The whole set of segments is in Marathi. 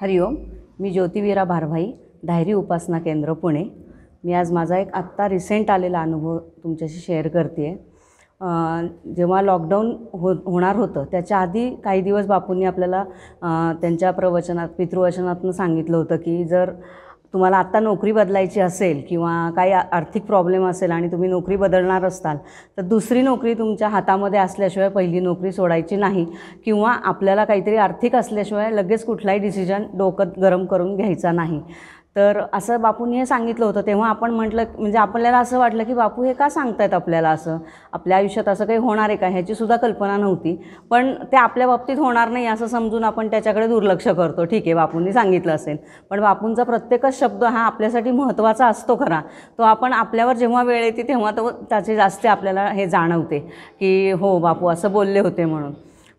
हरिओम मी ज्योतिवीरा भारभाई धायरी उपासना केंद्र पुणे मी आज माझा एक आत्ता रिसेंट आलेला अनुभव तुमच्याशी शेअर करते आहे जेव्हा लॉकडाऊन हो होणार होतं त्याच्या आधी काही दिवस बापूंनी आपल्याला त्यांच्या प्रवचनात पितृवचनातनं सांगितलं होतं की जर तुम्हाला आत्ता नोकरी बदलायची असेल किंवा काही आर्थिक प्रॉब्लेम असेल आणि तुम्ही नोकरी बदलणार असताल तर दुसरी नोकरी तुमच्या हातामध्ये असल्याशिवाय पहिली नोकरी सोडायची नाही किंवा आपल्याला काहीतरी आर्थिक असल्याशिवाय लगेच कुठलाही डिसिजन डोकं गरम करून घ्यायचा नाही तर असं बापूंनी हे सांगितलं होतं तेव्हा आपण म्हटलं म्हणजे आपल्याला असं वाटलं की बापू हे का सांगतायत आपल्याला असं आपल्या आयुष्यात असं काही होणार आहे का ह्याचीसुद्धा कल्पना नव्हती पण ते आपल्या बाबतीत होणार नाही असं समजून आपण त्याच्याकडे दुर्लक्ष करतो ठीक आहे बापूंनी सांगितलं असेल पण बापूंचा प्रत्येकच शब्द हा आपल्यासाठी महत्त्वाचा असतो खरा तो आपण आपल्यावर जेव्हा वेळ येते तेव्हा तो त्याचे जास्त आपल्याला हे जाणवते की हो बापू असं बोलले होते म्हणून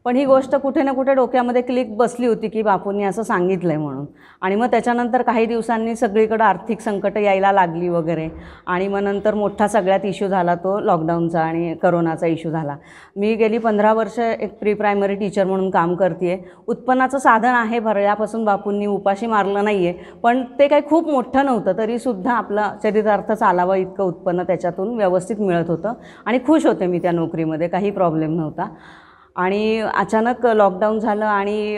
पण ही गोष्ट कुठे ना कुठे डोक्यामध्ये क्लिक बसली होती की बापूंनी असं सांगितलं आहे म्हणून आणि मग त्याच्यानंतर काही दिवसांनी सगळीकडं आर्थिक संकटं यायला लागली वगैरे आणि मग नंतर मोठा सगळ्यात इश्यू झाला तो लॉकडाऊनचा आणि करोनाचा इश्यू झाला मी गेली पंधरा वर्ष एक प्री प्रायमरी टीचर म्हणून काम करते उत्पन्नाचं साधन आहे भरल्यापासून बापूंनी उपाशी मारलं नाही आहे पण ते काही खूप मोठं नव्हतं तरीसुद्धा आपला चरितार्थ चालावा इतकं उत्पन्न त्याच्यातून व्यवस्थित मिळत होतं आणि खुश होते मी त्या नोकरीमध्ये काही प्रॉब्लेम नव्हता आणि अचानक लॉकडाऊन झालं आणि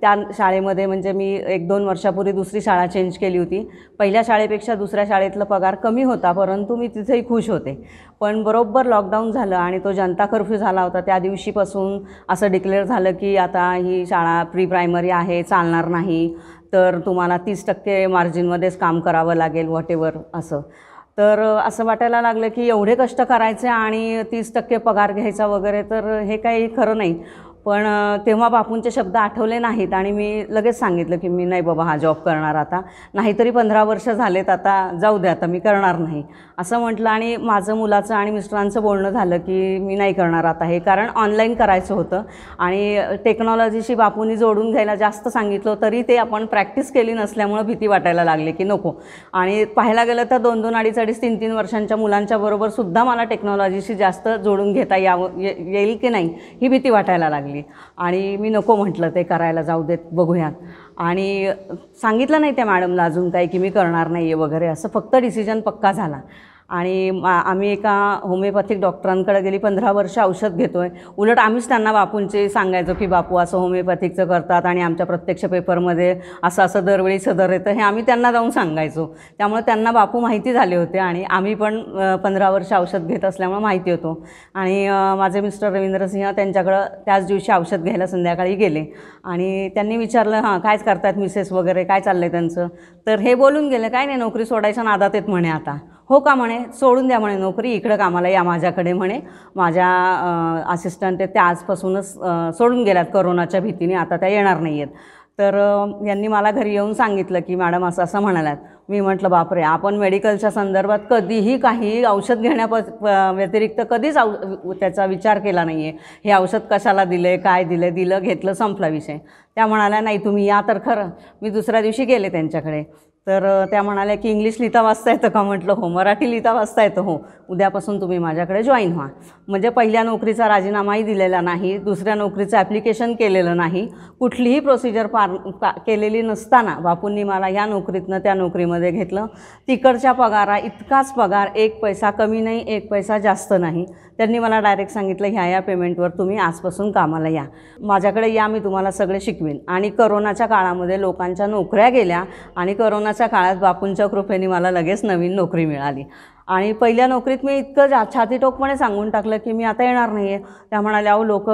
त्या शाळेमध्ये म्हणजे मी एक दोन वर्षापूर्वी दुसरी शाळा चेंज केली होती पहिल्या शाळेपेक्षा दुसऱ्या शाळेतला पगार कमी होता परंतु मी तिथेही खुश होते पण बरोबर लॉकडाऊन झालं आणि तो जनता कर्फ्यू झाला होता त्या दिवशीपासून असं डिक्लेअर झालं की आता ही शाळा प्री प्रायमरी आहे चालणार नाही तर तुम्हाला तीस टक्के मार्जिनमध्येच काम करावं लागेल वॉट असं तर असं वाटायला लागलं की एवढे कष्ट करायचे आणि तीस टक्के पगार घ्यायचा वगैरे तर हे काही खरं नाही पण तेव्हा बापूंचे शब्द आठवले नाहीत आणि मी लगेच सांगितलं की मी नाही बाबा हा जॉब करणार आता नाहीतरी पंधरा वर्ष झालेत आता जाऊ द्या आता मी करणार नाही असं म्हटलं आणि माझं मुलाचं आणि मिस्टरांचं बोलणं झालं की मी नाही करणार आता हे कारण ऑनलाईन करायचं होतं आणि टेक्नॉलॉजीशी बापूंनी जोडून घ्यायला जास्त सांगितलं तरी ते आपण प्रॅक्टिस केली नसल्यामुळं भीती वाटायला लागली की नको आणि पाहायला गेलं तर दोन दोन अडीच अडीच तीन तीन वर्षांच्या मुलांच्या बरोबर सुद्धा मला टेक्नॉलॉजीशी जास्त जोडून घेता यावं येईल की नाही ही भीती वाटायला लागली आणि मी नको म्हटलं ते करायला जाऊ देत बघूयात आणि सांगितलं नाही त्या मॅडमला अजून काही की मी करणार नाही आहे वगैरे असं फक्त डिसिजन पक्का झाला आणि मा आम्ही एका होमिओपॅथिक डॉक्टरांकडे गेली पंधरा वर्ष औषध घेतो आहे उलट आम्हीच त्यांना बापूंचे सांगायचो की बापू असं होमिओपॅथिकचं करतात आणि आमच्या प्रत्यक्ष पेपरमध्ये असं असं दरवेळी सदर येतं हे आम्ही त्यांना जाऊन सांगायचो त्यामुळे त्यांना बापू माहिती झाले होते आणि आम्ही पण पंधरा वर्ष औषध घेत असल्यामुळे माहिती होतो आणि माझे मिस्टर रवींद्रसिंह त्यांच्याकडं त्याच दिवशी औषध घ्यायला संध्याकाळी गेले आणि त्यांनी विचारलं हां कायच करतात मिसेस वगैरे काय चाललं आहे त्यांचं तर हे बोलून गेलं काय नाही नोकरी सोडायच्या नादात येत म्हणे आता हो का म्हणे सोडून द्या म्हणे नोकरी इकडं कामाला या माझ्याकडे म्हणे माझ्या असिस्टंट त्या आजपासूनच सोडून गेल्यात करोनाच्या भीतीने आता त्या येणार नाही आहेत तर यांनी मला घरी येऊन सांगितलं की मॅडम असं असं म्हणाल्यात मी म्हटलं बापरे आपण मेडिकलच्या संदर्भात कधीही काही औषध घेण्याप व्यतिरिक्त कधीच औ त्याचा विचार केला नाही आहे हे औषध कशाला आहे काय दिले दिलं घेतलं संपला विषय त्या म्हणाल्या नाही तुम्ही या तर खरं मी दुसऱ्या दिवशी गेले त्यांच्याकडे तर त्या म्हणाल्या की इंग्लिश लिहिता वाचता येतं का म्हटलं हो मराठी लिहिता वाचता येतं हो उद्यापासून तुम्ही माझ्याकडे जॉईन व्हा म्हणजे पहिल्या नोकरीचा राजीनामाही दिलेला नाही दुसऱ्या नोकरीचं ॲप्लिकेशन केलेलं नाही कुठलीही प्रोसिजर पार केलेली नसताना बापूंनी मला ह्या नोकरीतनं त्या नोकरीमध्ये घेतलं तिकडच्या पगारा इतकाच पगार एक पैसा कमी नाही एक पैसा जास्त नाही त्यांनी मला डायरेक्ट सांगितलं ह्या या पेमेंटवर तुम्ही आजपासून कामाला या माझ्याकडे या मी तुम्हाला सगळे शिकवेन आणि करोनाच्या काळामध्ये लोकांच्या नोकऱ्या गेल्या आणि करोनाचं त्या काळात बापूंच्या कृपेने मला लगेच नवीन नोकरी मिळाली आणि पहिल्या नोकरीत मी इतकं जा छातीटोकपणे सांगून टाकलं की मी आता येणार नाही आहे त्या म्हणाल्या अहो लोक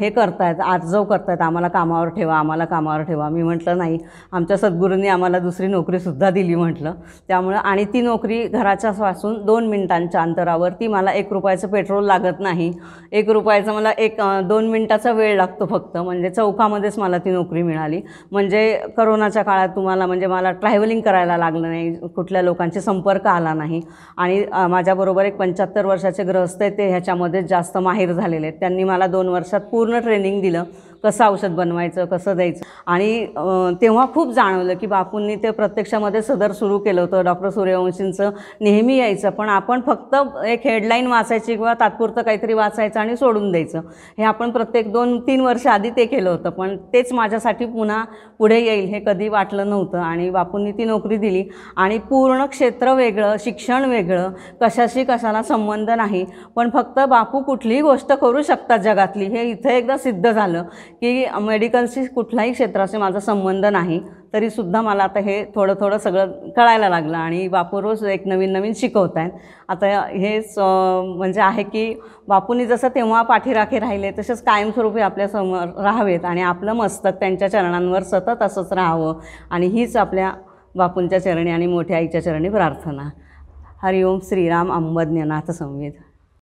हे करतायत आजजव करतायत आम्हाला कामावर ठेवा आम्हाला कामावर ठेवा मी म्हटलं नाही आमच्या सद्गुरूंनी आम्हाला दुसरी नोकरीसुद्धा दिली म्हटलं त्यामुळं आणि ती नोकरी घराच्या पासून दोन मिनिटांच्या अंतरावर ती मला एक रुपयाचं पेट्रोल लागत नाही एक रुपयाचं मला एक दोन मिनिटाचा वेळ लागतो फक्त म्हणजे चौकामध्येच मला ती नोकरी मिळाली म्हणजे करोनाच्या काळात तुम्हाला म्हणजे मला ट्रॅव्हलिंग करायला लागलं नाही कुठल्या लोकांशी संपर्क आला नाही आणि आणि माझ्याबरोबर एक पंच्याहत्तर वर्षाचे ग्रहस्थ आहेत ते ह्याच्यामध्ये जास्त माहीर झालेले आहेत त्यांनी मला दोन वर्षात पूर्ण ट्रेनिंग दिलं कसं औषध बनवायचं कसं द्यायचं आणि तेव्हा खूप जाणवलं की बापूंनी ते प्रत्यक्षामध्ये सदर सुरू केलं होतं डॉक्टर सूर्यवंशींचं नेहमी यायचं पण आपण फक्त एक हेडलाईन वाचायची किंवा तात्पुरतं काहीतरी वाचायचं आणि सोडून द्यायचं हे आपण प्रत्येक दोन तीन वर्ष आधी ते केलं होतं पण तेच माझ्यासाठी पुन्हा पुढे येईल हे कधी वाटलं नव्हतं आणि बापूंनी ती नोकरी दिली आणि पूर्ण क्षेत्र वेगळं शिक्षण वेगळं कशाशी कशाला संबंध नाही पण फक्त बापू कुठलीही गोष्ट करू शकतात जगातली हे इथं एकदा सिद्ध झालं की मेडिकलशी कुठल्याही क्षेत्राशी माझा संबंध नाही तरीसुद्धा मला आता हे थोडं थोडं सगळं कळायला लागलं आणि बापू रोज एक नवीन नवीन शिकवत आहेत आता हे म्हणजे आहे की बापूंनी जसं तेव्हा पाठीराखे राहिले तसेच कायमस्वरूपी आपल्यासमोर राहावेत आणि आपलं मस्तक त्यांच्या चरणांवर सतत असंच राहावं आणि हीच आपल्या बापूंच्या चरणी आणि मोठ्या आईच्या चरणी प्रार्थना हरिओम श्रीराम अंबज्ञनाथ संविध